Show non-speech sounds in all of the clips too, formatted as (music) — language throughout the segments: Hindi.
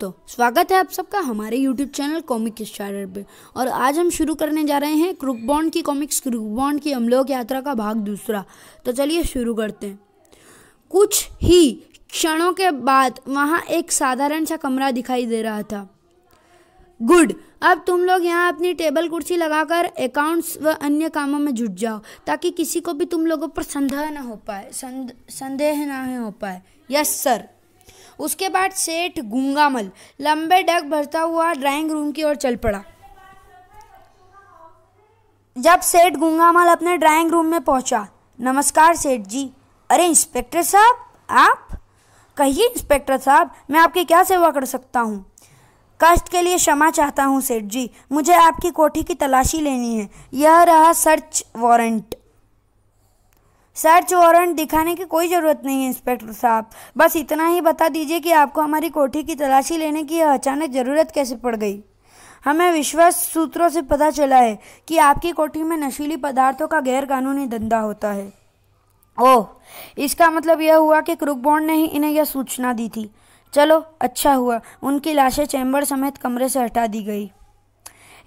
तो स्वागत है आप सबका हमारे YouTube चैनल कॉमिक स्टार्टर पे और आज हम शुरू करने जा रहे हैं क्रुक बॉन्ड की कॉमिक्स क्रुक बॉन्ड की अमलोक यात्रा का भाग दूसरा तो चलिए शुरू करते हैं कुछ ही क्षणों के बाद वहाँ एक साधारण सा कमरा दिखाई दे रहा था गुड अब तुम लोग यहाँ अपनी टेबल कुर्सी लगाकर अकाउंट्स व अन्य कामों में जुट जाओ ताकि किसी को भी तुम लोगों पर संदेह ना हो पाए संदेह ना हो पाए यस सर उसके बाद सेठ गुंगामल लंबे डग भरता हुआ ड्राइंग रूम की ओर चल पड़ा जब सेठ गुंगामल अपने ड्राइंग रूम में पहुंचा नमस्कार सेठ जी अरे इंस्पेक्टर साहब आप कहिए इंस्पेक्टर साहब मैं आपकी क्या सेवा कर सकता हूँ कष्ट के लिए क्षमा चाहता हूँ सेठ जी मुझे आपकी कोठी की तलाशी लेनी है यह रहा सर्च वारंट सर्च वारंट दिखाने की कोई ज़रूरत नहीं है इंस्पेक्टर साहब बस इतना ही बता दीजिए कि आपको हमारी कोठी की तलाशी लेने की अचानक ज़रूरत कैसे पड़ गई हमें विश्वास सूत्रों से पता चला है कि आपकी कोठी में नशीली पदार्थों का गैरकानूनी धंधा होता है ओह इसका मतलब यह हुआ कि क्रुकबॉन्ड ने ही इन्हें यह सूचना दी थी चलो अच्छा हुआ उनकी लाशें चैम्बर समेत कमरे से हटा दी गई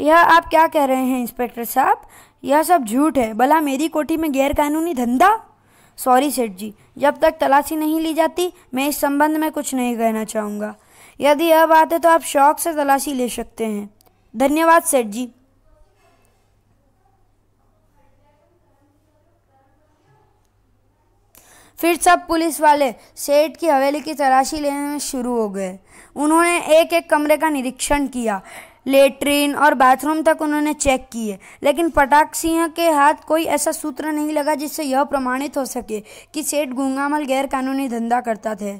यह आप क्या कह रहे हैं इंस्पेक्टर साहब यह सब झूठ है भला मेरी कोठी में गैरकानूनी धंधा सॉरी सेठ जी जब तक तलाशी नहीं ली जाती मैं इस संबंध में कुछ नहीं कहना चाहूँगा यदि यह बात है तो आप शौक से तलाशी ले सकते हैं धन्यवाद सेठ जी फिर सब पुलिस वाले सेठ की हवेली की तलाशी लेने में शुरू हो गए उन्होंने एक एक कमरे का निरीक्षण किया लेट्रिन और बाथरूम तक उन्होंने चेक किए लेकिन पटाख सिंह के हाथ कोई ऐसा सूत्र नहीं लगा जिससे यह प्रमाणित हो सके कि सेठ गूंगामल गैरकानूनी धंधा करता थे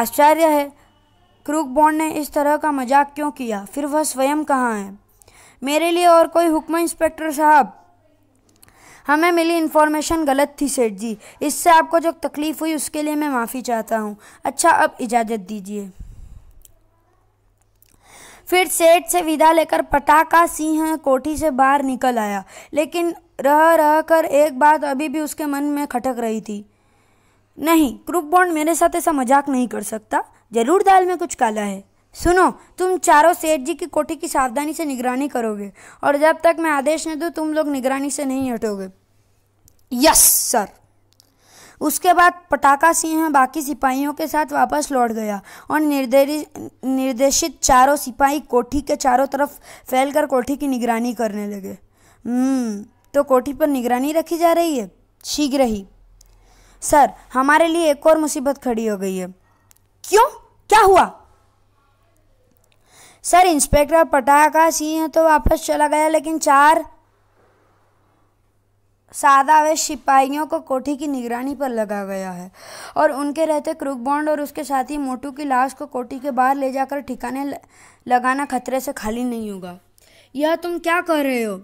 आश्चर्य है क्रूक बॉन्ड ने इस तरह का मजाक क्यों किया फिर वह स्वयं कहाँ है मेरे लिए और कोई हुक्म इंस्पेक्टर साहब हमें मिली इन्फॉर्मेशन गलत थी सेठ जी इससे आपको जो तकलीफ़ हुई उसके लिए मैं माफ़ी चाहता हूँ अच्छा अब इजाज़त दीजिए फिर सेठ से विदा लेकर पटाखा सिंह कोठी से बाहर निकल आया लेकिन रह रह कर एक बात अभी भी उसके मन में खटक रही थी नहीं क्रूप बॉन्ड मेरे साथ ऐसा मजाक नहीं कर सकता जरूर दाल में कुछ काला है सुनो तुम चारों सेठ जी की कोठी की सावधानी से निगरानी करोगे और जब तक मैं आदेश न दूँ तुम लोग निगरानी से नहीं हटोगे यस सर उसके बाद पटाखा सिंह बाकी सिपाहियों के साथ वापस लौट गया और निर्देशित चारों सिपाही कोठी के चारों तरफ फैलकर कोठी की निगरानी करने लगे हम्म, तो कोठी पर निगरानी रखी जा रही है शीघ्र ही सर हमारे लिए एक और मुसीबत खड़ी हो गई है क्यों क्या हुआ सर इंस्पेक्टर पटाखा सिंह तो वापस चला गया लेकिन चार सादा व सिपाहियों को कोठी की निगरानी पर लगा गया है और उनके रहते क्रुकबॉन्ड और उसके साथी मोटू की लाश को कोठी के बाहर ले जाकर ठिकाने लगाना खतरे से खाली नहीं होगा यह तुम क्या कर रहे हो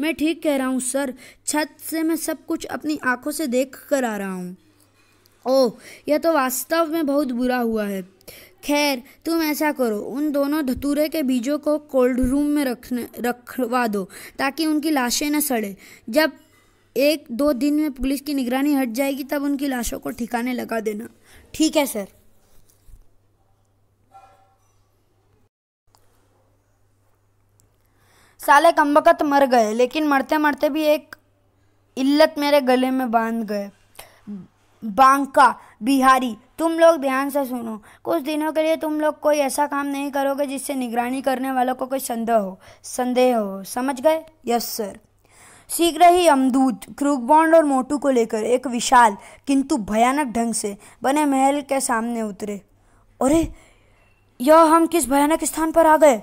मैं ठीक कह रहा हूँ सर छत से मैं सब कुछ अपनी आंखों से देख कर आ रहा हूँ ओह यह तो वास्तव में बहुत बुरा हुआ है खैर तुम ऐसा करो उन दोनों धतूरे के बीजों को कोल्ड रूम में रखने रखवा दो ताकि उनकी लाशें न सड़े जब एक दो दिन में पुलिस की निगरानी हट जाएगी तब उनकी लाशों को ठिकाने लगा देना ठीक है सर साले कम्बकत मर गए लेकिन मरते मरते भी एक इल्लत मेरे गले में बांध गए बांका बिहारी तुम लोग ध्यान से सुनो कुछ दिनों के लिए तुम लोग कोई ऐसा काम नहीं करोगे जिससे निगरानी करने वालों को कोई संदेह हो संदेह हो समझ गए यस सर शीघ्र ही अमदूत क्रूगबॉन्ड और मोटू को लेकर एक विशाल किंतु भयानक ढंग से बने महल के सामने उतरे अरे यह हम किस भयानक स्थान पर आ गए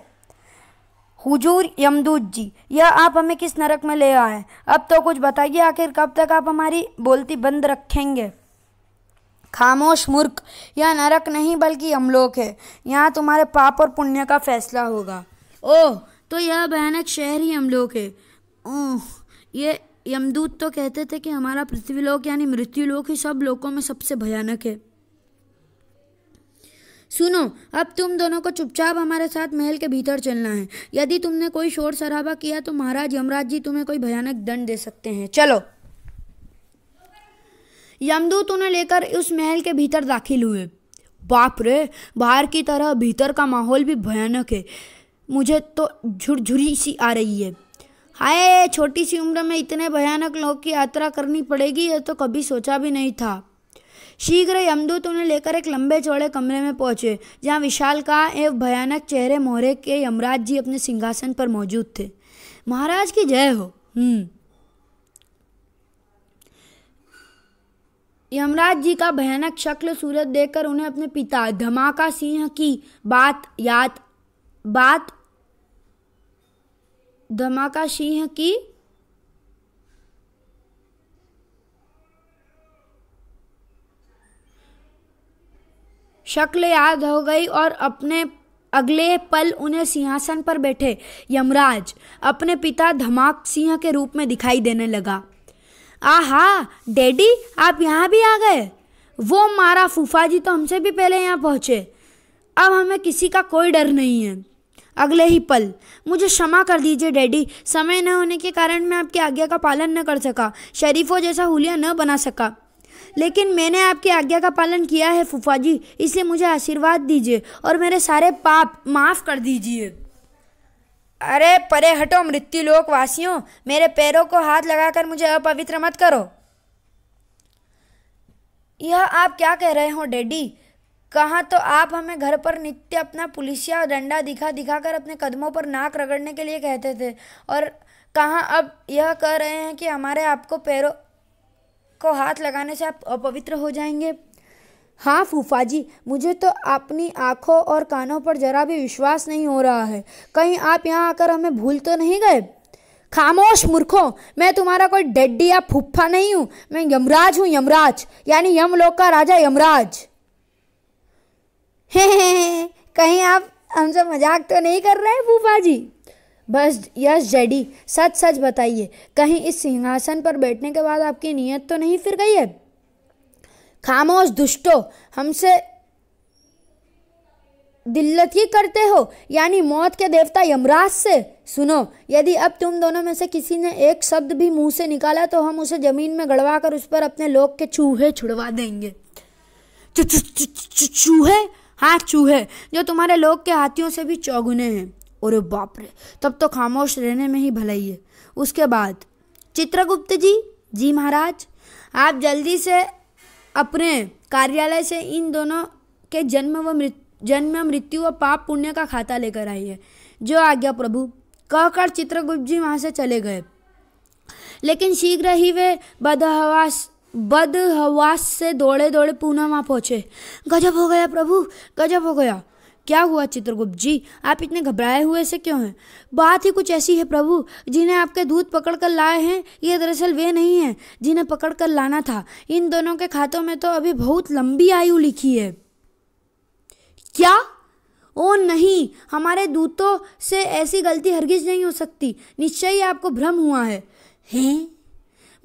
हुजूर यमदूत जी यह आप हमें किस नरक में ले आए अब तो कुछ बताइए आखिर कब तक आप हमारी बोलती बंद रखेंगे खामोश मूर्ख यह नरक नहीं बल्कि यमलोक है यहाँ तुम्हारे पाप और पुण्य का फैसला होगा ओह तो यह भयानक शहर ही यमलोक है ओह ये यमदूत तो कहते थे कि हमारा पृथ्वी लोक यानी मृत्यु लोक ही सब लोकों में सबसे भयानक है सुनो अब तुम दोनों को चुपचाप हमारे साथ महल के भीतर चलना है यदि तुमने कोई शोर शराबा किया तो महाराज यमराज जी तुम्हें कोई भयानक दंड दे सकते हैं चलो यमदूत उन्हें लेकर उस महल के भीतर दाखिल हुए बाप रे बाहर की तरह भीतर का माहौल भी भयानक है मुझे तो झुरझुरी सी आ रही है हाय छोटी सी उम्र में इतने भयानक लोग की यात्रा करनी पड़ेगी यह तो कभी सोचा भी नहीं था शीघ्र यमदूत उन्हें लेकर एक लंबे चौड़े कमरे में पहुंचे जहां विशाल का एवं भयानक चेहरे मोहरे के यमराज जी अपने सिंहासन पर मौजूद थे महाराज की जय हो हम्म यमराज जी का भयानक शक्ल सूरत देखकर उन्हें अपने पिता धमाका सिंह की बात याद बात धमाका सिंह की शक्ल याद हो गई और अपने अगले पल उन्हें सिंहासन पर बैठे यमराज अपने पिता धमाक सिंह के रूप में दिखाई देने लगा आहा डैडी आप यहाँ भी आ गए वो मारा फूफा जी तो हमसे भी पहले यहाँ पहुँचे अब हमें किसी का कोई डर नहीं है अगले ही पल मुझे क्षमा कर दीजिए डैडी समय न होने के कारण मैं आपकी आज्ञा का पालन न कर सका शरीफों जैसा हुलिया न बना सका लेकिन मैंने आपकी आज्ञा का पालन किया है फुफा जी इसलिए मुझे आशीर्वाद दीजिए और मेरे सारे पाप माफ़ कर दीजिए अरे परे हटो मृत्यु लोक वासियों मेरे पैरों को हाथ लगाकर मुझे अपवित्र मत करो यह आप क्या कह रहे हो डैडी कहा तो आप हमें घर पर नित्य अपना पुलिसिया डंडा दिखा दिखा कर अपने कदमों पर नाक रगड़ने के लिए कहते थे और कहाँ अब यह कह रहे हैं कि हमारे आपको पैरों को हाथ लगाने से आप अपवित्र हो जाएंगे हाँ फूफा जी मुझे तो अपनी आँखों और कानों पर जरा भी विश्वास नहीं हो रहा है कहीं आप यहाँ आकर हमें भूल तो नहीं गए खामोश मूर्खों मैं तुम्हारा कोई डेड्डी या फूफा नहीं हूँ मैं यमराज हूँ यमराज यानी यमलोक का राजा यमराज (laughs) कहीं आप हमसे मजाक तो नहीं कर रहे हैं फूफा जी बस यश जेडी सच सच बताइए कहीं इस सिंहासन पर बैठने के बाद आपकी नीयत तो नहीं फिर गई है खामोश दुष्टो हमसे दिल्लत ही करते हो यानी मौत के देवता यमराज से सुनो यदि अब तुम दोनों में से किसी ने एक शब्द भी मुंह से निकाला तो हम उसे जमीन में गड़वा कर उस पर अपने लोग के चूहे छुड़वा देंगे चूहे हाँ चूहे जो तुम्हारे लोग के हाथियों से भी चौगुने हैं और बाप रे तब तो खामोश रहने में ही भलाई है उसके बाद चित्रगुप्त जी जी महाराज आप जल्दी से अपने कार्यालय से इन दोनों के जन्म व मृत्यु जन्म मृत्यु व पाप पुण्य का खाता लेकर आइए जो आज्ञा प्रभु कहकर चित्रगुप्त जी वहाँ से चले गए लेकिन शीघ्र ही वे बदहवास बदहवास से दौड़े दौड़े पूना वहाँ पहुँचे गजब हो गया प्रभु गजब हो गया क्या हुआ चित्रगुप्त जी आप इतने घबराए हुए से क्यों हैं बात ही कुछ ऐसी है प्रभु जिन्हें आपके दूध पकड़ कर लाए हैं ये दरअसल वे नहीं हैं जिन्हें पकड़ कर लाना था इन दोनों के खातों में तो अभी बहुत लंबी आयु लिखी है क्या ओ नहीं हमारे दूतों से ऐसी गलती हरगिज नहीं हो सकती निश्चय ही आपको भ्रम हुआ है हैं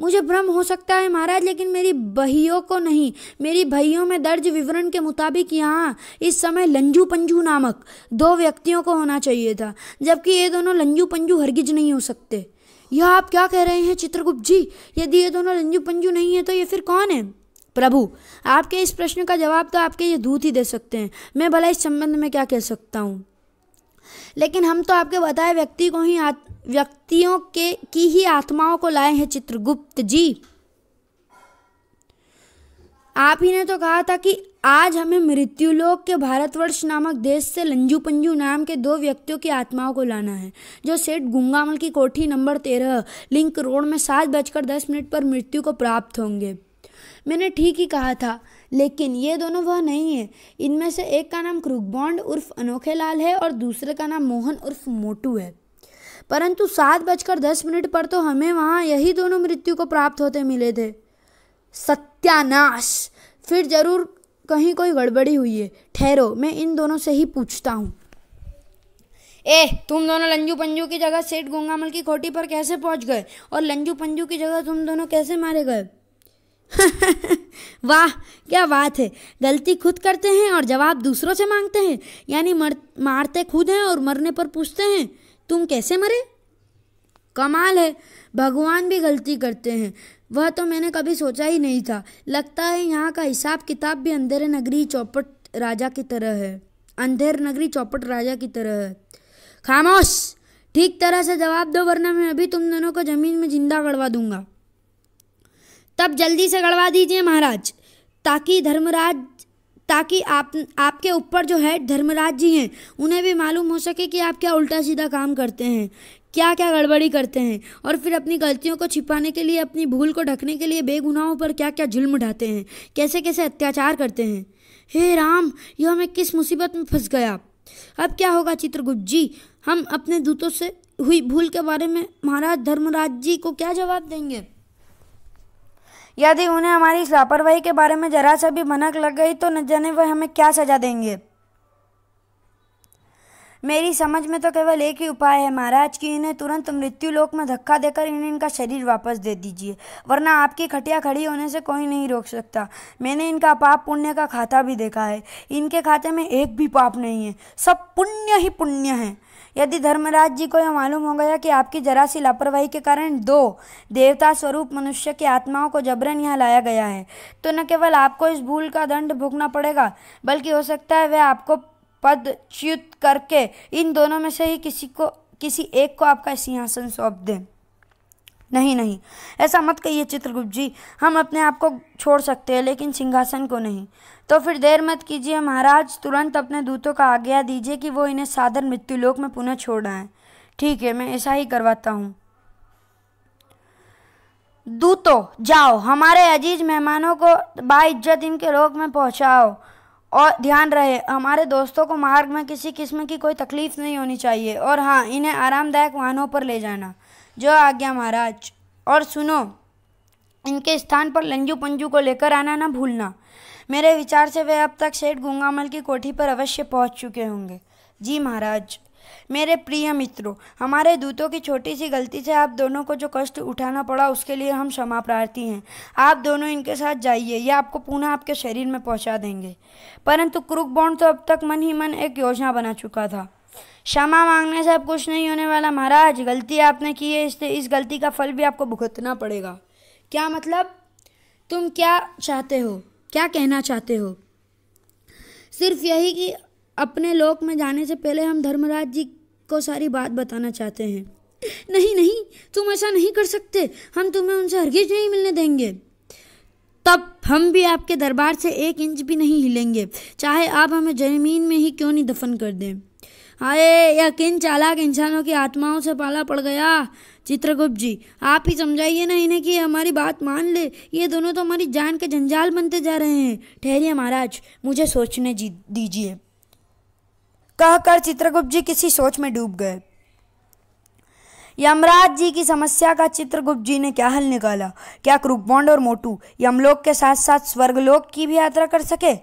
मुझे भ्रम हो सकता है महाराज लेकिन मेरी बहियों को नहीं मेरी भइयों में दर्ज विवरण के मुताबिक यहाँ इस समय लंजू पंजू नामक दो व्यक्तियों को होना चाहिए था जबकि ये दोनों लंजू पंजू हरगिज नहीं हो सकते यह आप क्या कह रहे हैं चित्रगुप्त जी यदि ये दोनों लंजू पंजू नहीं है तो ये फिर कौन है प्रभु आपके इस प्रश्न का जवाब तो आपके ये दूत ही दे सकते हैं मैं भला इस संबंध में क्या कह सकता हूँ लेकिन हम तो आपके बताए व्यक्ति को ही व्यक्तियों के की ही आत्माओं को लाए हैं चित्रगुप्त जी आप ही ने तो कहा था कि आज हमें मृत्युलोक के भारतवर्ष नामक देश से लंजू पंजू नाम के दो व्यक्तियों की आत्माओं को लाना है जो सेठ गुंगामल की कोठी नंबर तेरह लिंक रोड में सात बजकर दस मिनट पर मृत्यु को प्राप्त होंगे मैंने ठीक ही कहा था लेकिन ये दोनों वह नहीं है इनमें से एक का नाम क्रुकबॉन्ड उर्फ अनोखे लाल है और दूसरे का नाम मोहन उर्फ मोटू है परंतु सात बजकर दस मिनट पर तो हमें वहाँ यही दोनों मृत्यु को प्राप्त होते मिले थे सत्यानाश फिर जरूर कहीं कोई गड़बड़ी हुई है ठहरो मैं इन दोनों से ही पूछता हूँ ए तुम दोनों लंजू पंजू की जगह सेठ गंगामल की खोटी पर कैसे पहुंच गए और लंजू पंजू की जगह तुम दोनों कैसे मारे गए (laughs) वाह क्या बात है गलती खुद करते हैं और जवाब दूसरों से मांगते हैं यानी मर मारते खुद हैं और मरने पर पूछते हैं तुम कैसे मरे कमाल है भगवान भी गलती करते हैं वह तो मैंने कभी सोचा ही नहीं था लगता है यहाँ का हिसाब किताब भी अंधेरे नगरी चौपट राजा की तरह है अंधेर नगरी चौपट राजा की तरह है खामोश ठीक तरह से जवाब दो वरना मैं अभी तुम दोनों को जमीन में जिंदा गड़वा दूंगा तब जल्दी से गड़वा दीजिए महाराज ताकि धर्मराज ताकि आप आपके ऊपर जो है धर्मराज जी हैं उन्हें भी मालूम हो सके कि आप क्या उल्टा सीधा काम करते हैं क्या क्या गड़बड़ी करते हैं और फिर अपनी गलतियों को छिपाने के लिए अपनी भूल को ढकने के लिए बेगुनाहों पर क्या क्या जुल्म उठाते हैं कैसे कैसे अत्याचार करते हैं हे राम यह मैं किस मुसीबत में फंस गया अब क्या होगा चित्रगुप्त जी हम अपने दूतों से हुई भूल के बारे में महाराज धर्मराज जी को क्या जवाब देंगे यदि उन्हें हमारी इस लापरवाही के बारे में जरा सा भी भनक लग गई तो न जाने वह हमें क्या सजा देंगे मेरी समझ में तो केवल एक ही उपाय है महाराज कि इन्हें तुरंत मृत्यु लोक में धक्का देकर इन्हें इनका शरीर वापस दे दीजिए वरना आपकी खटिया खड़ी होने से कोई नहीं रोक सकता मैंने इनका पाप पुण्य का खाता भी देखा है इनके खाते में एक भी पाप नहीं है सब पुण्य ही पुण्य है यदि धर्मराज जी को यह मालूम हो गया कि आपकी जरा सी लापरवाही के कारण दो देवता स्वरूप मनुष्य की आत्माओं को जबरन यहाँ लाया गया है तो न केवल आपको इस भूल का दंड भुगना पड़ेगा बल्कि हो सकता है वह आपको पद च्युत करके इन दोनों में से ही किसी को किसी एक को आपका सिंहासन सौंप दें नहीं नहीं ऐसा मत कहिए चित्रगुप्त जी हम अपने आप को छोड़ सकते हैं लेकिन सिंहासन को नहीं तो फिर देर मत कीजिए महाराज तुरंत अपने दूतों का आज्ञा दीजिए कि वो इन्हें साधन मृत्युलोक में पुनः छोड़ आए ठीक है मैं ऐसा ही करवाता हूँ दूतो जाओ हमारे अजीज मेहमानों को बाइज्जत इनके रोक में पहुँचाओ और ध्यान रहे हमारे दोस्तों को मार्ग में किसी किस्म की कोई तकलीफ नहीं होनी चाहिए और हाँ इन्हें आरामदायक वाहनों पर ले जाना जो आज्ञा महाराज और सुनो इनके स्थान पर लंजू पंजू को लेकर आना ना भूलना मेरे विचार से वे अब तक सेठ गंगामल की कोठी पर अवश्य पहुंच चुके होंगे जी महाराज मेरे प्रिय मित्रों हमारे दूतों की छोटी सी गलती से आप दोनों को जो कष्ट उठाना पड़ा उसके लिए हम क्षमा प्रार्थी हैं आप दोनों इनके साथ जाइए या आपको पुनः आपके शरीर में पहुंचा देंगे परंतु क्रुक बॉन्ड तो अब तक मन ही मन एक योजना बना चुका था क्षमा मांगने से अब कुछ नहीं होने वाला महाराज गलती आपने की है इससे इस गलती का फल भी आपको भुगतना पड़ेगा क्या मतलब तुम क्या चाहते हो क्या कहना चाहते हो सिर्फ यही कि अपने लोक में जाने से पहले हम धर्मराज जी को सारी बात बताना चाहते हैं नहीं नहीं तुम ऐसा नहीं कर सकते हम तुम्हें उनसे हरगिज नहीं मिलने देंगे तब हम भी आपके दरबार से एक इंच भी नहीं हिलेंगे चाहे आप हमें जमीन में ही क्यों नहीं दफन कर दें आए यह किन चालाक इंसानों की आत्माओं से पाला पड़ गया चित्रगुप्त जी आप ही समझाइए ना इन्हें कि हमारी बात मान ले ये दोनों तो हमारी जान के जंजाल बनते जा रहे हैं ठहरिए महाराज मुझे सोचने दीजिए कहकर चित्रगुप्त जी किसी सोच में डूब गए यमराज जी की समस्या का चित्रगुप्त जी ने क्या हल निकाला क्या क्रुकबॉन्ड और मोटू यमलोक के साथ साथ स्वर्गलोक की भी यात्रा कर सके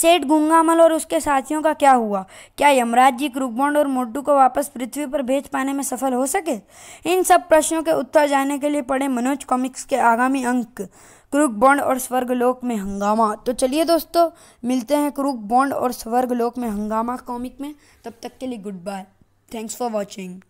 सेठ गुंगामल और उसके साथियों का क्या हुआ क्या यमराज जी क्रुकबॉन्ड और मोटू को वापस पृथ्वी पर भेज पाने में सफल हो सके इन सब प्रश्नों के उत्तर जानने के लिए पढ़े मनोज कॉमिक्स के आगामी अंक क्रूक बॉन्ड और स्वर्ग लोक में हंगामा तो चलिए दोस्तों मिलते हैं क्रूक बॉन्ड और स्वर्ग लोक में हंगामा कॉमिक में तब तक के लिए goodbye thanks for watching